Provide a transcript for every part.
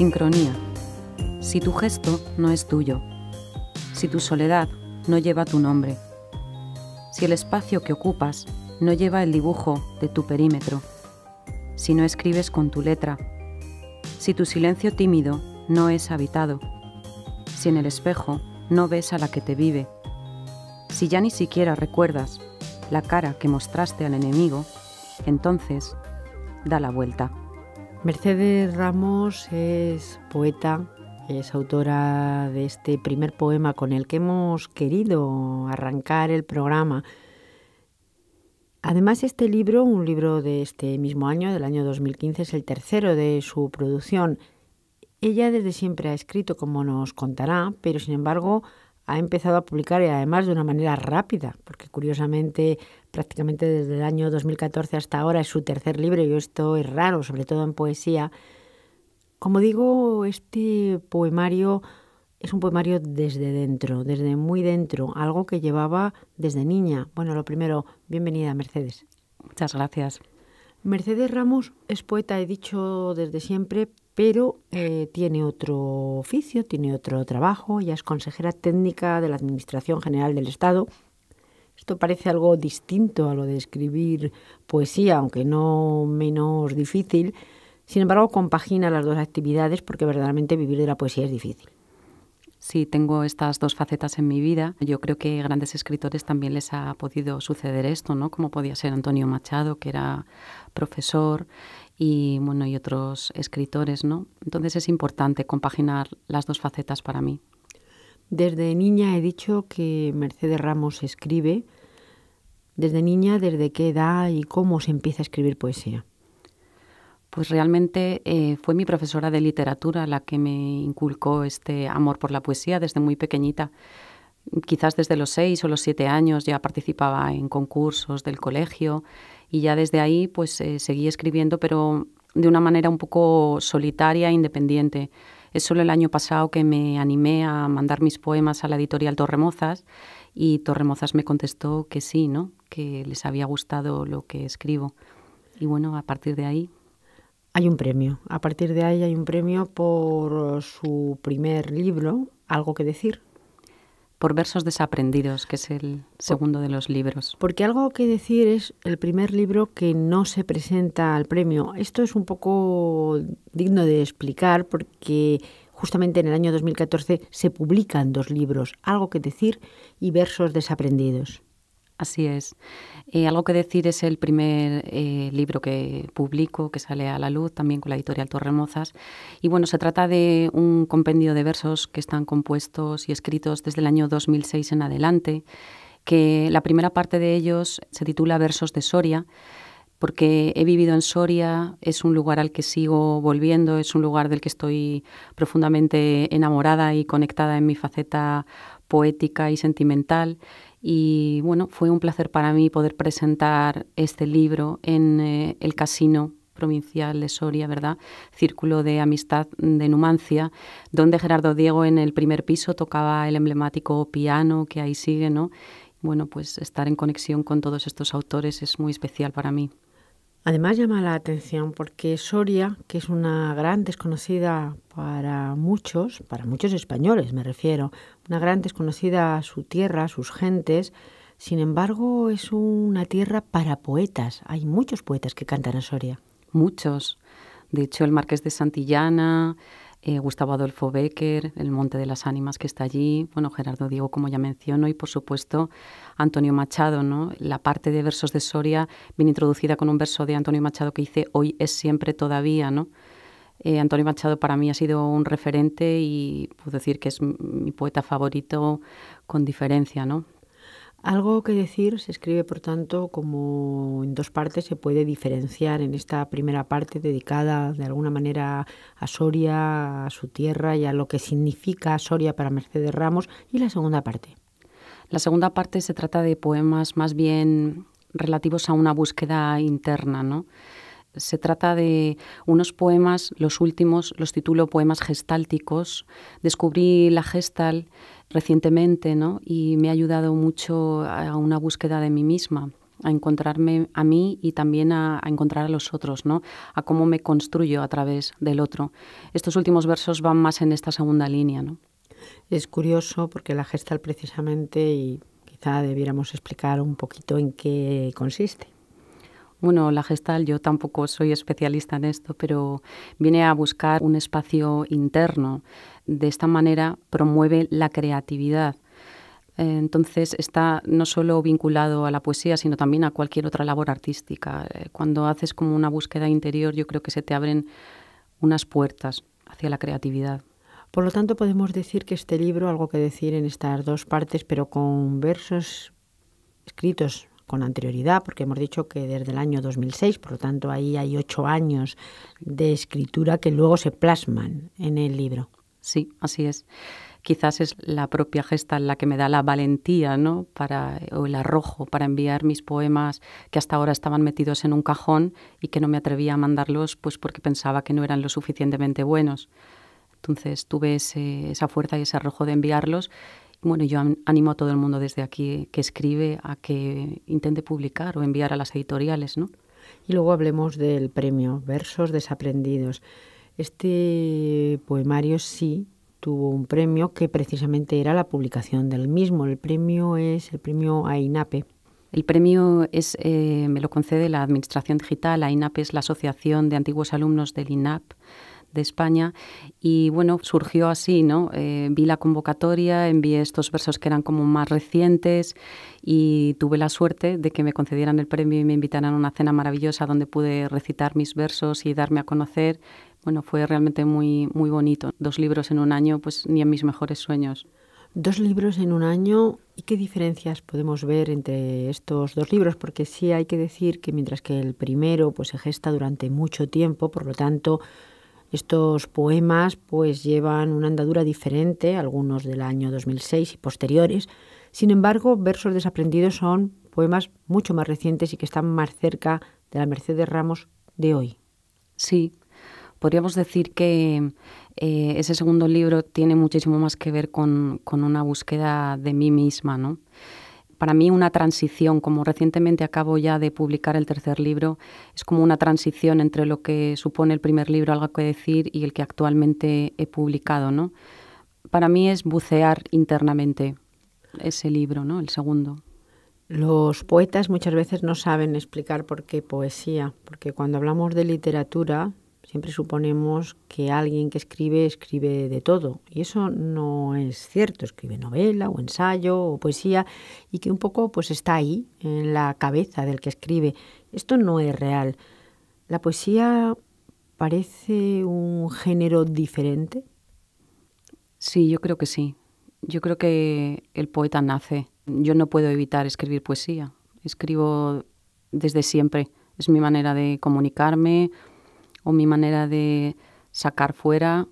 Sincronía. Si tu gesto no es tuyo, si tu soledad no lleva tu nombre, si el espacio que ocupas no lleva el dibujo de tu perímetro, si no escribes con tu letra, si tu silencio tímido no es habitado, si en el espejo no ves a la que te vive, si ya ni siquiera recuerdas la cara que mostraste al enemigo, entonces da la vuelta. Mercedes Ramos es poeta, es autora de este primer poema con el que hemos querido arrancar el programa. Además, este libro, un libro de este mismo año, del año 2015, es el tercero de su producción. Ella desde siempre ha escrito, como nos contará, pero sin embargo ha empezado a publicar y además de una manera rápida, porque curiosamente prácticamente desde el año 2014 hasta ahora es su tercer libro y esto es raro, sobre todo en poesía. Como digo, este poemario es un poemario desde dentro, desde muy dentro, algo que llevaba desde niña. Bueno, lo primero, bienvenida Mercedes. Muchas gracias. Mercedes Ramos es poeta, he dicho desde siempre, pero eh, tiene otro oficio, tiene otro trabajo, ya es consejera técnica de la Administración General del Estado. Esto parece algo distinto a lo de escribir poesía, aunque no menos difícil. Sin embargo, compagina las dos actividades porque verdaderamente vivir de la poesía es difícil. Sí, tengo estas dos facetas en mi vida. Yo creo que grandes escritores también les ha podido suceder esto, ¿no? Como podía ser Antonio Machado, que era profesor y bueno, y otros escritores, ¿no? Entonces es importante compaginar las dos facetas para mí. Desde niña he dicho que Mercedes Ramos escribe. Desde niña, ¿desde qué edad y cómo se empieza a escribir poesía? Pues realmente eh, fue mi profesora de literatura la que me inculcó este amor por la poesía desde muy pequeñita quizás desde los seis o los siete años ya participaba en concursos del colegio y ya desde ahí pues eh, seguí escribiendo, pero de una manera un poco solitaria e independiente. Es solo el año pasado que me animé a mandar mis poemas a la editorial Torremozas y Torremozas me contestó que sí, ¿no? que les había gustado lo que escribo. Y bueno, a partir de ahí hay un premio. A partir de ahí hay un premio por su primer libro, Algo que decir, por versos desaprendidos, que es el segundo de los libros. Porque algo que decir es el primer libro que no se presenta al premio. Esto es un poco digno de explicar porque justamente en el año 2014 se publican dos libros, Algo que decir y Versos desaprendidos. Así es. Eh, algo que decir es el primer eh, libro que publico, que sale a la luz, también con la editorial Torremozas. Y bueno, se trata de un compendio de versos que están compuestos y escritos desde el año 2006 en adelante, que la primera parte de ellos se titula Versos de Soria, porque he vivido en Soria, es un lugar al que sigo volviendo, es un lugar del que estoy profundamente enamorada y conectada en mi faceta poética y sentimental y bueno, fue un placer para mí poder presentar este libro en eh, el casino provincial de Soria, ¿verdad? Círculo de Amistad de Numancia, donde Gerardo Diego en el primer piso tocaba el emblemático piano que ahí sigue, ¿no? Bueno, pues estar en conexión con todos estos autores es muy especial para mí. Además llama la atención porque Soria, que es una gran desconocida para muchos, para muchos españoles me refiero, una gran desconocida su tierra, sus gentes, sin embargo es una tierra para poetas. Hay muchos poetas que cantan a Soria. Muchos. De hecho, el Marqués de Santillana, eh, Gustavo Adolfo Becker, El Monte de las Ánimas que está allí, bueno, Gerardo Diego, como ya menciono, y por supuesto Antonio Machado. ¿no? La parte de versos de Soria viene introducida con un verso de Antonio Machado que dice Hoy es siempre todavía, ¿no? Eh, Antonio Machado para mí ha sido un referente y puedo decir que es mi poeta favorito con diferencia, ¿no? Algo que decir se escribe, por tanto, como en dos partes, se puede diferenciar en esta primera parte dedicada de alguna manera a Soria, a su tierra y a lo que significa Soria para Mercedes Ramos, y la segunda parte. La segunda parte se trata de poemas más bien relativos a una búsqueda interna, ¿no? Se trata de unos poemas, los últimos los titulo poemas gestálticos. Descubrí la gestal recientemente y me ha ayudado mucho a una búsqueda de mí misma a encontrarme a mí y también a, encontrar a los otros, ¿no? A cómo me construyo a través del otro. Estos últimos versos van más en esta segunda línea, Es curioso porque la gestal precisamente y quizá debiéramos explicar un poquito en qué consiste. Bueno, la gestal, yo tampoco soy especialista en esto, pero viene a buscar un espacio interno. De esta manera promueve la creatividad. Eh, entonces está no solo vinculado a la poesía, sino también a cualquier otra labor artística. Eh, cuando haces como una búsqueda interior, yo creo que se te abren unas puertas hacia la creatividad. Por lo tanto, podemos decir que este libro, algo que decir en estas dos partes, pero con versos escritos con anterioridad, porque hemos dicho que desde el año 2006, por lo tanto ahí hay ocho años de escritura que luego se plasman en el libro. Sí, así es. Quizás es la propia gesta la que me da la valentía, ¿no? Para, o el arrojo para enviar mis poemas que hasta ahora estaban metidos en un cajón y que no me atrevía a mandarlos, pues porque pensaba que no eran lo suficientemente buenos. Entonces tuve esa fuerza y ese arrojo de enviarlos bueno, yo animo a todo el mundo desde aquí que escribe a que intente publicar o enviar a las editoriales, ¿no? Y luego hablemos del premio, Versos Desaprendidos. Este poemario sí tuvo un premio que precisamente era la publicación del mismo. El premio es el premio AINAPE. El premio es, eh, me lo concede la Administración Digital. AINAPE es la Asociación de Antiguos Alumnos del INAP de España y bueno, surgió así, ¿no? Eh, vi la convocatoria, envié estos versos que eran como más recientes y tuve la suerte de que me concedieran el premio y me invitaran a una cena maravillosa donde pude recitar mis versos y darme a conocer. Bueno, fue realmente muy, muy bonito. Dos libros en un año, pues ni en mis mejores sueños. Dos libros en un año, ¿y qué diferencias podemos ver entre estos dos libros? Porque sí hay que decir que mientras que el primero pues, se gesta durante mucho tiempo, por lo tanto estos poemas pues llevan una andadura diferente, algunos del año 2006 y posteriores. Sin embargo, Versos desaprendidos son poemas mucho más recientes y que están más cerca de la Mercedes Ramos de hoy. Sí, podríamos decir que eh, ese segundo libro tiene muchísimo más que ver con, con una búsqueda de mí misma, ¿no? para mí una transición, como recientemente acabo ya de publicar el tercer libro, es como una transición entre lo que supone el primer libro, algo que decir, y el que actualmente he publicado, ¿no? Para mí es bucear internamente ese libro, ¿no? El segundo. Los poetas muchas veces no saben explicar por qué poesía, porque cuando hablamos de literatura Siempre suponemos que alguien que escribe escribe de todo y eso no es cierto. Escribe novela o ensayo o poesía y que un poco pues está ahí en la cabeza del que escribe. Esto no es real. La poesía parece un género diferente. Sí, yo creo que sí. Yo creo que el poeta nace. Yo no puedo evitar escribir poesía. Escribo desde siempre. Es mi manera de comunicarme, o mi manera de sacar fuera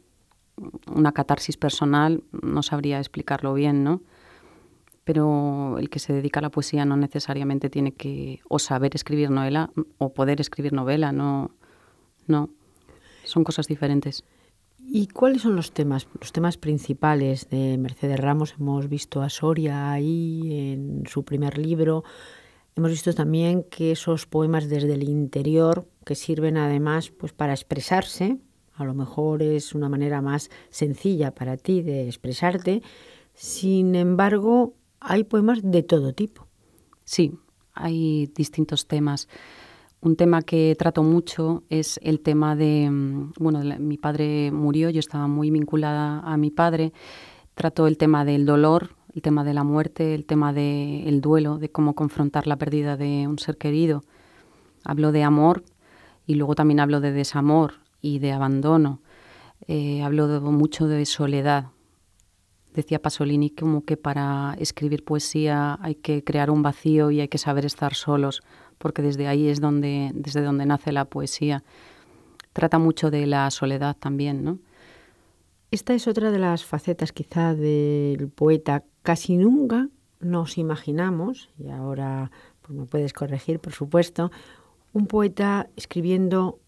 una catarsis personal, no sabría explicarlo bien, ¿no? Pero el que se dedica a la poesía no necesariamente tiene que o saber escribir novela o poder escribir novela, no, no, son cosas diferentes. ¿Y cuáles son los temas, los temas principales de Mercedes Ramos? Hemos visto a Soria ahí en su primer libro. Hemos visto también que esos poemas desde el interior, que sirven además pues, para expresarse, a lo mejor es una manera más sencilla para ti de expresarte, sin embargo, hay poemas de todo tipo. Sí, hay distintos temas. Un tema que trato mucho es el tema de, mm, bueno, mi padre murió, yo estaba muy vinculada a mi padre. Trato el tema del dolor, el tema de la muerte, el tema del duelo, de cómo confrontar la pérdida de un ser querido. Hablo de amor y luego también hablo de desamor y de abandono. Eh, hablo mucho de soledad. Decía Pasolini como que para escribir poesía hay que crear un vacío y hay que saber estar solos, porque desde ahí es donde, desde donde nace la poesía. Trata mucho de la soledad también, ¿no? Esta es otra de las facetas quizá del poeta. Casi nunca nos imaginamos, y ahora pues, me puedes corregir, por supuesto, un poeta escribiendo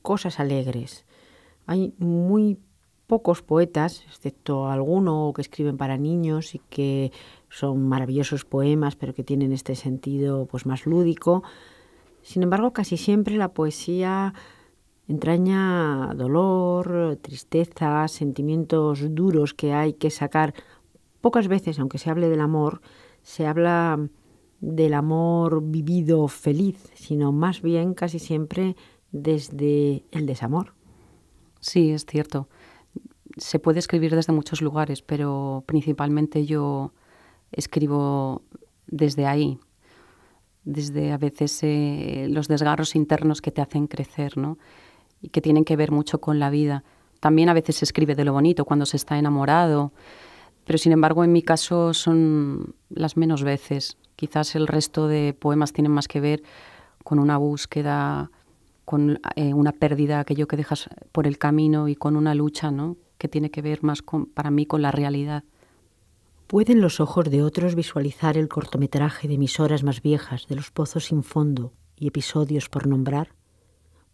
cosas alegres. Hay muy pocos poetas, excepto alguno que escriben para niños y que son maravillosos poemas, pero que tienen este sentido pues más lúdico. Sin embargo, casi siempre la poesía entraña dolor, tristeza, sentimientos duros que hay que sacar. Pocas veces, aunque se hable del amor, se habla del amor vivido feliz, sino más bien casi siempre desde el desamor. Sí, es cierto. Se puede escribir desde muchos lugares, pero principalmente yo escribo desde ahí, desde a veces eh, los desgarros internos que te hacen crecer, ¿no? y que tienen que ver mucho con la vida. También a veces se escribe de lo bonito cuando se está enamorado, pero sin embargo en mi caso son las menos veces. Quizás el resto de poemas tienen más que ver con una búsqueda, con eh, una pérdida, aquello que dejas por el camino y con una lucha, ¿no? Que tiene que ver más para mí con la realidad. ¿Pueden los ojos de otros visualizar el cortometraje de mis horas más viejas, de los pozos sin fondo y episodios por nombrar?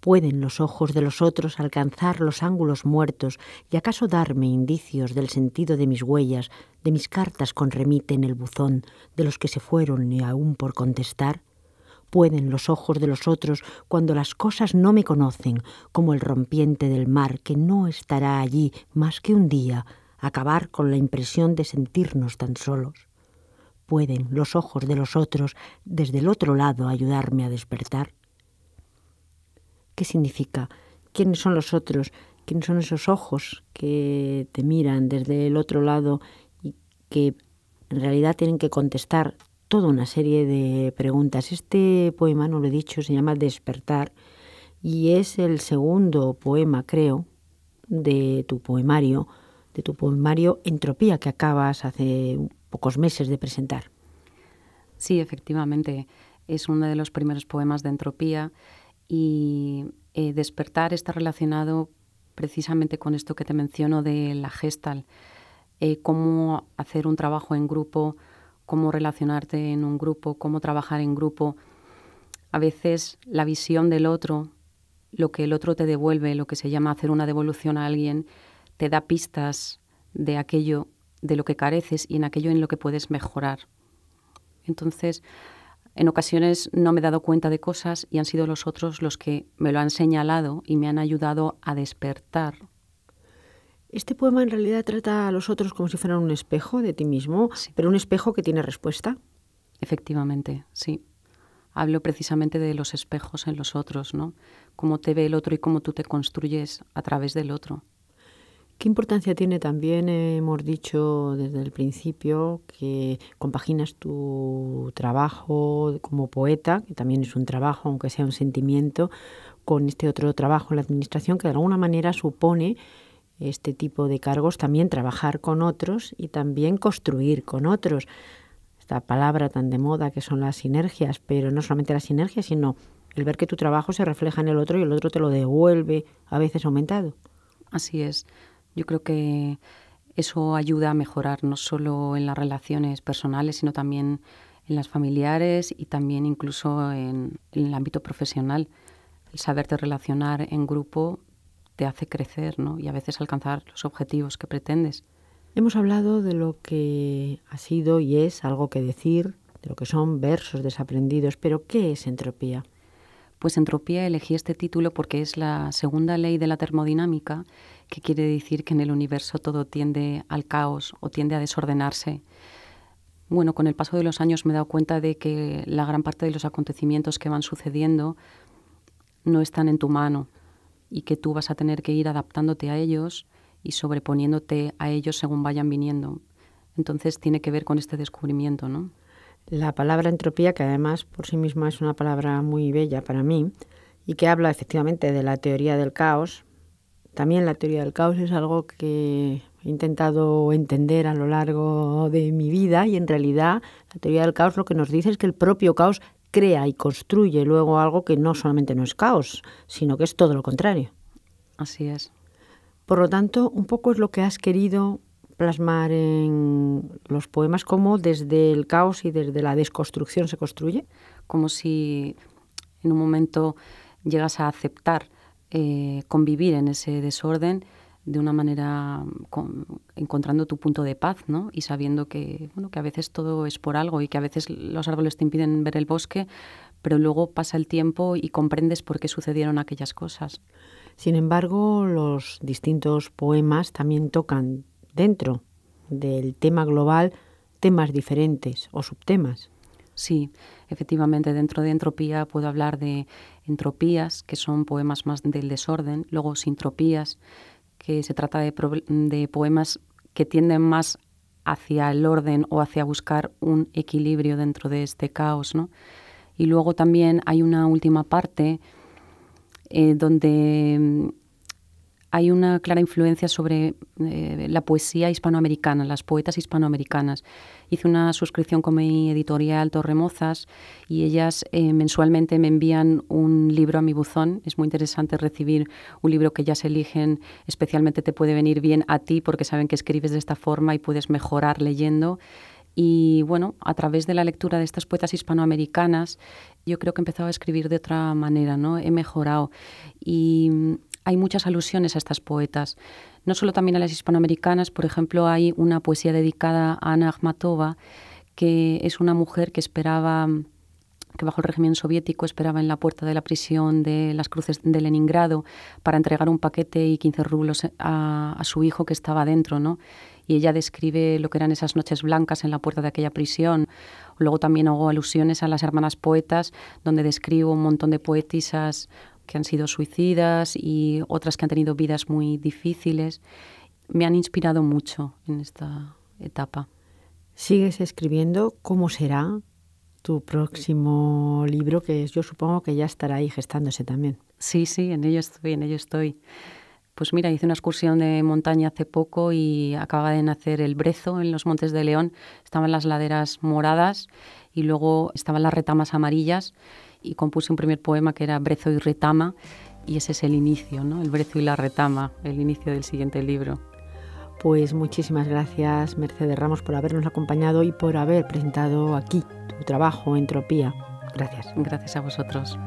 ¿Pueden los ojos de los otros alcanzar los ángulos muertos y acaso darme indicios del sentido de mis huellas, de mis cartas con remite en el buzón, de los que se fueron ni aún por contestar? ¿Pueden los ojos de los otros cuando las cosas no me conocen, como el rompiente del mar que no estará allí más que un día, acabar con la impresión de sentirnos tan solos? ¿Pueden los ojos de los otros desde el otro lado ayudarme a despertar? ¿Qué significa? ¿Quiénes son los otros? ¿Quiénes son esos ojos que te miran desde el otro lado y que en realidad tienen que contestar toda una serie de preguntas? Este poema, no lo he dicho, se llama Despertar y es el segundo poema, creo, de tu poemario, de tu poemario Entropía que acabas hace pocos meses de presentar. Sí, efectivamente, es uno de los primeros poemas de Entropía y eh, despertar está relacionado precisamente con esto que te menciono de la gestal, eh, cómo hacer un trabajo en grupo, cómo relacionarte en un grupo, cómo trabajar en grupo. A veces la visión del otro, lo que el otro te devuelve, lo que se llama hacer una devolución a alguien, te da pistas de aquello de lo que careces y en aquello en lo que puedes mejorar. Entonces, en ocasiones no me he dado cuenta de cosas y han sido los otros los que me lo han señalado y me han ayudado a despertar. Este poema en realidad trata a los otros como si fueran un espejo de ti mismo, pero un espejo que tiene respuesta. Efectivamente, sí. Hablo precisamente de los espejos en los otros, ¿no? Cómo te ve el otro y cómo tú te construyes a través del otro. ¿Qué importancia tiene también, hemos dicho desde el principio, que compaginas tu trabajo como poeta, que también es un trabajo, aunque sea un sentimiento, con este otro trabajo en la administración que de alguna manera supone este tipo de cargos, también trabajar con otros y también construir con otros. Esta palabra tan de moda que son las sinergias, pero no solamente las sinergias, sino el ver que tu trabajo se refleja en el otro y el otro te lo devuelve a veces aumentado. Así es. Yo creo que eso ayuda a mejorar no solo en las relaciones personales, sino también en las familiares y también incluso en, el ámbito profesional. El saberte relacionar en grupo te hace crecer ¿no? y a veces alcanzar los objetivos que pretendes. Hemos hablado de lo que ha sido y es algo que decir, de lo que son versos desaprendidos, pero ¿qué es entropía? Pues entropía elegí este título porque es la segunda ley de la termodinámica que quiere decir que en el universo todo tiende al caos o tiende a desordenarse. Bueno, con el paso de los años me he dado cuenta de que la gran parte de los acontecimientos que van sucediendo no están en tu mano y que tú vas a tener que ir adaptándote a ellos y sobreponiéndote a ellos según vayan viniendo. Entonces tiene que ver con este descubrimiento, ¿no? La palabra entropía, que además por sí misma es una palabra muy bella para mí, y que habla efectivamente de la teoría del caos, también la teoría del caos es algo que he intentado entender a lo largo de mi vida y en realidad la teoría del caos lo que nos dice es que el propio caos crea y construye luego algo que no solamente no es caos, sino que es todo lo contrario. Así es. Por lo tanto, un poco es lo que has querido plasmar en los poemas, como desde el caos y desde la desconstrucción se construye. Como si en un momento llegas a aceptar eh, convivir en ese desorden de una manera encontrando tu punto de paz, ¿no? Y sabiendo que, bueno, que a veces todo es por algo y que a veces los árboles te impiden ver el bosque, pero luego pasa el tiempo y comprendes por qué sucedieron aquellas cosas. Sin embargo, los distintos poemas también tocan dentro del tema global temas diferentes o subtemas. Sí, Efectivamente, dentro de entropía puedo hablar de entropías, que son poemas más del desorden, luego sintropías, que se trata de, poemas que tienden más hacia el orden o hacia buscar un equilibrio dentro de este caos, ¿no? Y luego también hay una última parte eh, donde hay una clara influencia sobre eh, la poesía hispanoamericana, las poetas hispanoamericanas. Hice una suscripción con mi editorial Torremozas y ellas eh, mensualmente me envían un libro a mi buzón. Es muy interesante recibir un libro que ellas eligen, especialmente te puede venir bien a ti porque saben que escribes de esta forma y puedes mejorar leyendo. Y bueno, a través de la lectura de estas poetas hispanoamericanas, yo creo que he empezado a escribir de otra manera, ¿no? He mejorado. Y hay muchas alusiones a estas poetas, no solo también a las hispanoamericanas, por ejemplo, hay una poesía dedicada a Ana Akhmatova, que es una mujer que esperaba que bajo el régimen soviético esperaba en la puerta de la prisión de las cruces de Leningrado para entregar un paquete y 15 rublos a, a su hijo que estaba dentro, ¿no? Y ella describe lo que eran esas noches blancas en la puerta de aquella prisión. Luego también hago alusiones a las hermanas poetas, donde describo un montón de poetisas que han sido suicidas y otras que han tenido vidas muy difíciles, me han inspirado mucho en esta etapa. ¿Sigues escribiendo? ¿Cómo será tu próximo libro? Que yo supongo que ya estará ahí gestándose también. Sí, sí, en ello estoy, en ello estoy. Pues mira, hice una excursión de montaña hace poco y acaba de nacer el brezo en los Montes de León. Estaban las laderas moradas y luego estaban las retamas amarillas y compuse un primer poema que era Brezo y retama y ese es el inicio, ¿no? El brezo y la retama, el inicio del siguiente libro. Pues muchísimas gracias, Mercedes Ramos, por habernos acompañado y por haber presentado aquí tu trabajo, Entropía. Gracias. Gracias a vosotros.